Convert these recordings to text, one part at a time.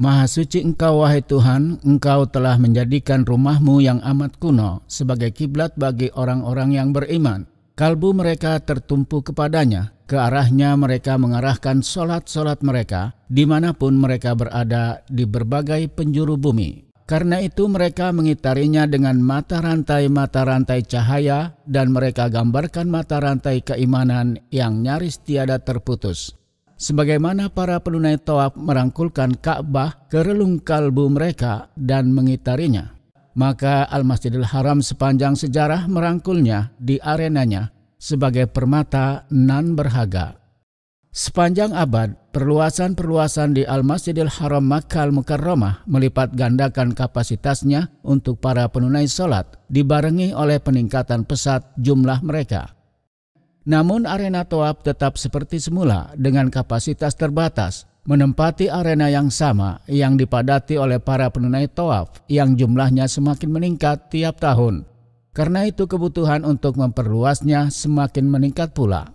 Maha suci Engkau, wahai Tuhan, Engkau telah menjadikan rumahmu yang amat kuno sebagai kiblat bagi orang-orang yang beriman. Kalbu mereka tertumpu kepadanya, ke arahnya mereka mengarahkan solat-solat mereka, dimanapun mereka berada di berbagai penjuru bumi. Karena itu mereka mengitarinya dengan mata rantai-mata rantai cahaya dan mereka gambarkan mata rantai keimanan yang nyaris tiada terputus sebagaimana para penunai toab merangkulkan Ka'bah ke relung kalbu mereka dan mengitarinya. Maka Al-Masjidil Haram sepanjang sejarah merangkulnya di arenanya sebagai permata nan berharga. Sepanjang abad, perluasan-perluasan di Al-Masjidil Haram Makkah Al-Mukarramah melipat gandakan kapasitasnya untuk para penunai salat dibarengi oleh peningkatan pesat jumlah mereka. Namun arena Toab tetap seperti semula dengan kapasitas terbatas, menempati arena yang sama yang dipadati oleh para penunai Toab yang jumlahnya semakin meningkat tiap tahun. Karena itu kebutuhan untuk memperluasnya semakin meningkat pula.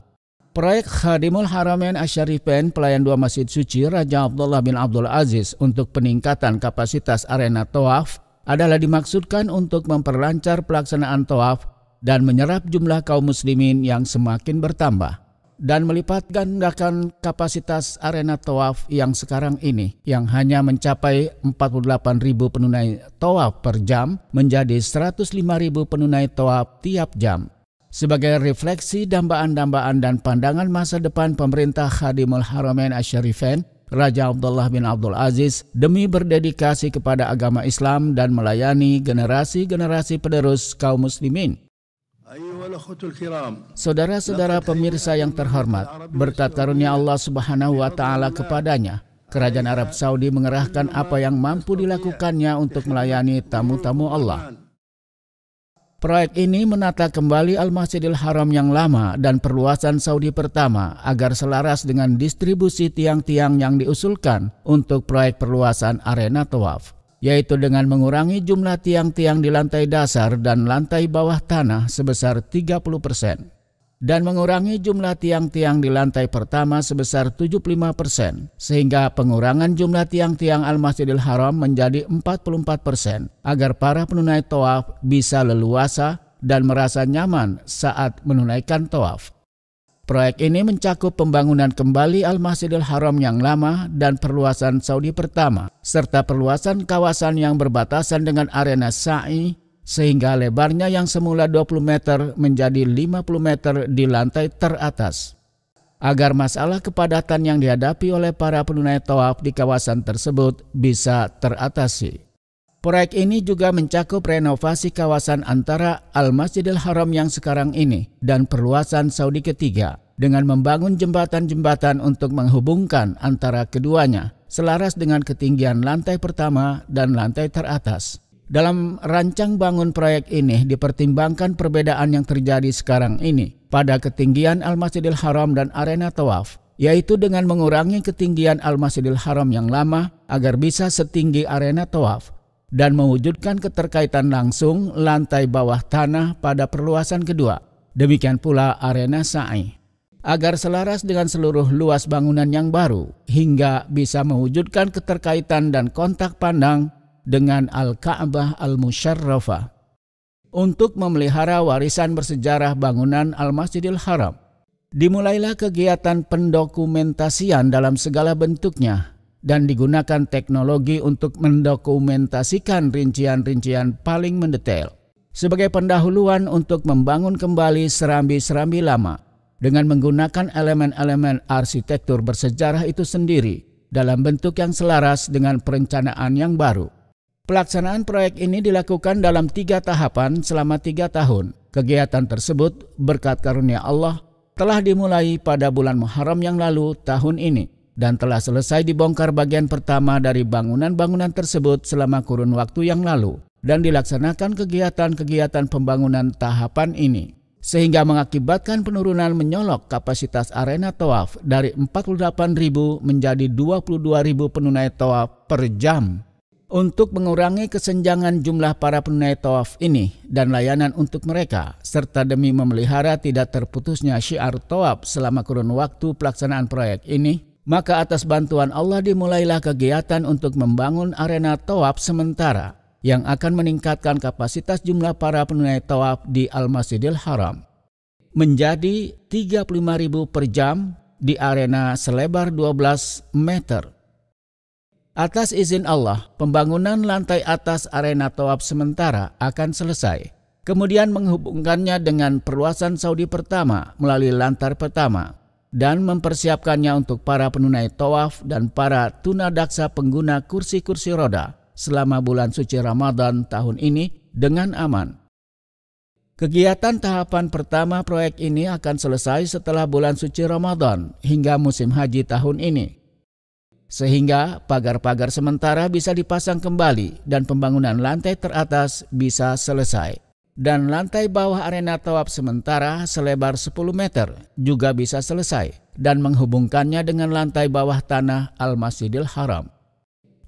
Proyek Khadimul Haramain Asharifin Pelayan Dua Masjid Suci Raja Abdullah bin Abdul Aziz untuk peningkatan kapasitas arena Toaf adalah dimaksudkan untuk memperlancar pelaksanaan Toaf dan menyerap jumlah kaum muslimin yang semakin bertambah dan melipat gandakan kapasitas arena tawaf yang sekarang ini yang hanya mencapai 48.000 penunai tawaf per jam menjadi 105.000 penunai tawaf tiap jam. Sebagai refleksi dambaan-dambaan dan pandangan masa depan pemerintah Khadimul Haramain Asyarifen, Raja Abdullah bin Abdul Aziz demi berdedikasi kepada agama Islam dan melayani generasi-generasi penerus kaum muslimin. Saudara-saudara pemirsa yang terhormat, berkat karunia Allah Subhanahu wa taala kepadanya, kerajaan Arab Saudi mengerahkan apa yang mampu dilakukannya untuk melayani tamu-tamu Allah. Proyek ini menata kembali Al-Masjidil Haram yang lama dan perluasan Saudi pertama agar selaras dengan distribusi tiang-tiang yang diusulkan untuk proyek perluasan arena tawaf yaitu dengan mengurangi jumlah tiang-tiang di lantai dasar dan lantai bawah tanah sebesar 30 persen dan mengurangi jumlah tiang-tiang di lantai pertama sebesar 75 persen, sehingga pengurangan jumlah tiang-tiang Al-Masjidil Haram menjadi 44 persen, agar para penunai toaf bisa leluasa dan merasa nyaman saat menunaikan toaf. Proyek ini mencakup pembangunan kembali Al-Masjidil Haram yang lama dan perluasan Saudi pertama, serta perluasan kawasan yang berbatasan dengan arena Sa'i sehingga lebarnya yang semula 20 meter menjadi 50 meter di lantai teratas. Agar masalah kepadatan yang dihadapi oleh para penunai toaf di kawasan tersebut bisa teratasi. Proyek ini juga mencakup renovasi kawasan antara Al-Masjidil Haram yang sekarang ini dan perluasan Saudi ketiga dengan membangun jembatan-jembatan untuk menghubungkan antara keduanya selaras dengan ketinggian lantai pertama dan lantai teratas. Dalam rancang bangun proyek ini dipertimbangkan perbedaan yang terjadi sekarang ini pada ketinggian Al-Masjidil Haram dan Arena Tawaf, yaitu dengan mengurangi ketinggian Al-Masjidil Haram yang lama agar bisa setinggi Arena Tawaf dan mewujudkan keterkaitan langsung lantai bawah tanah pada perluasan kedua. Demikian pula arena Sa'i agar selaras dengan seluruh luas bangunan yang baru hingga bisa mewujudkan keterkaitan dan kontak pandang dengan Al-Ka'bah al musharrafah, Untuk memelihara warisan bersejarah bangunan Al-Masjidil Haram, dimulailah kegiatan pendokumentasian dalam segala bentuknya dan digunakan teknologi untuk mendokumentasikan rincian-rincian paling mendetail sebagai pendahuluan untuk membangun kembali serambi-serambi lama dengan menggunakan elemen-elemen arsitektur bersejarah itu sendiri dalam bentuk yang selaras dengan perencanaan yang baru. Pelaksanaan proyek ini dilakukan dalam tiga tahapan selama tiga tahun. Kegiatan tersebut berkat karunia Allah telah dimulai pada bulan Muharram yang lalu tahun ini dan telah selesai dibongkar bagian pertama dari bangunan-bangunan tersebut selama kurun waktu yang lalu dan dilaksanakan kegiatan-kegiatan pembangunan tahapan ini sehingga mengakibatkan penurunan menyolok kapasitas arena toaf dari ribu menjadi ribu penunai toaf per jam. Untuk mengurangi kesenjangan jumlah para penunai toaf ini dan layanan untuk mereka, serta demi memelihara tidak terputusnya syiar toaf selama kurun waktu pelaksanaan proyek ini, maka atas bantuan Allah dimulailah kegiatan untuk membangun arena toab sementara yang akan meningkatkan kapasitas jumlah para penunai toab di Al-Masjidil Haram. Menjadi ribu per jam di arena selebar 12 meter. Atas izin Allah, pembangunan lantai atas arena toab sementara akan selesai. Kemudian menghubungkannya dengan perluasan Saudi pertama melalui lantar pertama dan mempersiapkannya untuk para penunai tawaf dan para tunadaksa pengguna kursi-kursi roda selama bulan suci Ramadan tahun ini dengan aman. Kegiatan tahapan pertama proyek ini akan selesai setelah bulan suci Ramadan hingga musim haji tahun ini. Sehingga pagar-pagar sementara bisa dipasang kembali dan pembangunan lantai teratas bisa selesai dan lantai bawah arena tawaf sementara selebar 10 meter juga bisa selesai dan menghubungkannya dengan lantai bawah tanah Al-Masjidil Haram.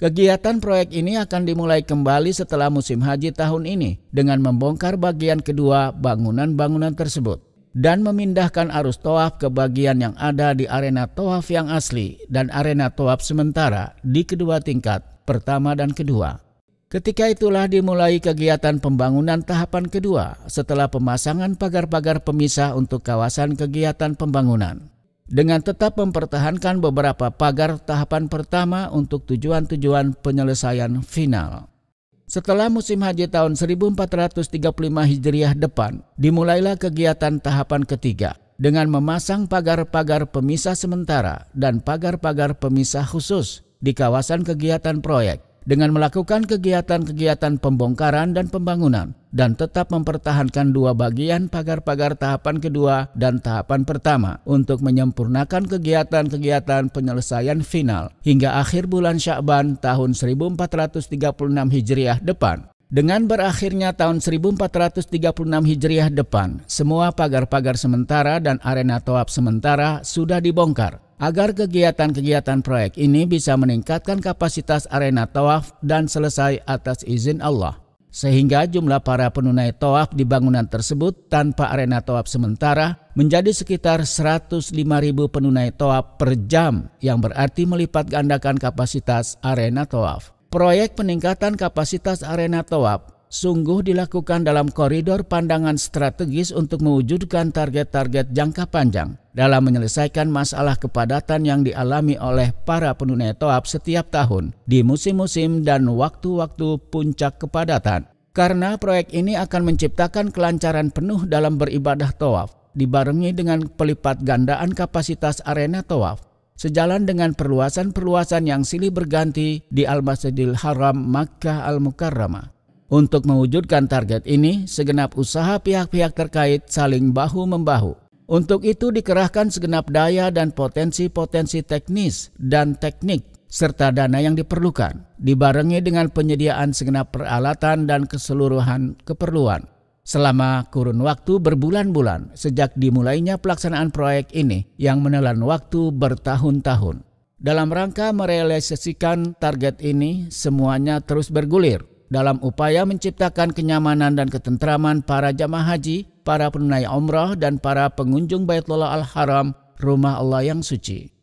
Kegiatan proyek ini akan dimulai kembali setelah musim haji tahun ini dengan membongkar bagian kedua bangunan-bangunan tersebut dan memindahkan arus toaf ke bagian yang ada di arena toaf yang asli dan arena toaf sementara di kedua tingkat, pertama dan kedua. Ketika itulah dimulai kegiatan pembangunan tahapan kedua setelah pemasangan pagar-pagar pemisah untuk kawasan kegiatan pembangunan. Dengan tetap mempertahankan beberapa pagar tahapan pertama untuk tujuan-tujuan penyelesaian final. Setelah musim haji tahun 1435 Hijriah depan, dimulailah kegiatan tahapan ketiga dengan memasang pagar-pagar pemisah sementara dan pagar-pagar pemisah khusus di kawasan kegiatan proyek dengan melakukan kegiatan-kegiatan pembongkaran dan pembangunan dan tetap mempertahankan dua bagian pagar-pagar tahapan kedua dan tahapan pertama untuk menyempurnakan kegiatan-kegiatan penyelesaian final hingga akhir bulan Syakban tahun 1436 Hijriah depan. Dengan berakhirnya tahun 1436 Hijriah depan, semua pagar-pagar sementara dan arena toap sementara sudah dibongkar agar kegiatan-kegiatan proyek ini bisa meningkatkan kapasitas arena tawaf dan selesai atas izin Allah. Sehingga jumlah para penunai tawaf di bangunan tersebut tanpa arena tawaf sementara menjadi sekitar 105.000 penunai tawaf per jam yang berarti melipat gandakan kapasitas arena tawaf. Proyek peningkatan kapasitas arena tawaf sungguh dilakukan dalam koridor pandangan strategis untuk mewujudkan target-target jangka panjang dalam menyelesaikan masalah kepadatan yang dialami oleh para penunai toab setiap tahun di musim-musim dan waktu-waktu puncak kepadatan. Karena proyek ini akan menciptakan kelancaran penuh dalam beribadah toaf, dibarengi dengan pelipat gandaan kapasitas arena toaf sejalan dengan perluasan-perluasan yang silih berganti di Al-Masjidil Haram Makkah Al-Mukarramah. Untuk mewujudkan target ini, segenap usaha pihak-pihak terkait saling bahu-membahu. Untuk itu dikerahkan segenap daya dan potensi-potensi teknis dan teknik serta dana yang diperlukan, dibarengi dengan penyediaan segenap peralatan dan keseluruhan keperluan. Selama kurun waktu berbulan-bulan sejak dimulainya pelaksanaan proyek ini yang menelan waktu bertahun-tahun. Dalam rangka merealisasikan target ini, semuanya terus bergulir dalam upaya menciptakan kenyamanan dan ketentraman para jamaah haji, para penunai umrah, dan para pengunjung Baitullah Al-Haram, rumah Allah yang suci.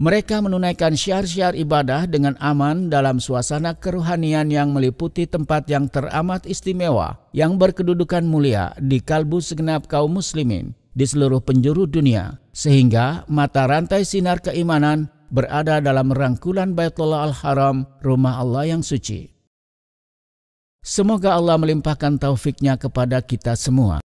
Mereka menunaikan syiar-syiar ibadah dengan aman dalam suasana keruhanian yang meliputi tempat yang teramat istimewa, yang berkedudukan mulia di kalbu segenap kaum muslimin di seluruh penjuru dunia, sehingga mata rantai sinar keimanan berada dalam rangkulan Baitullah Al-Haram, rumah Allah yang suci. Semoga Allah melimpahkan taufiknya kepada kita semua.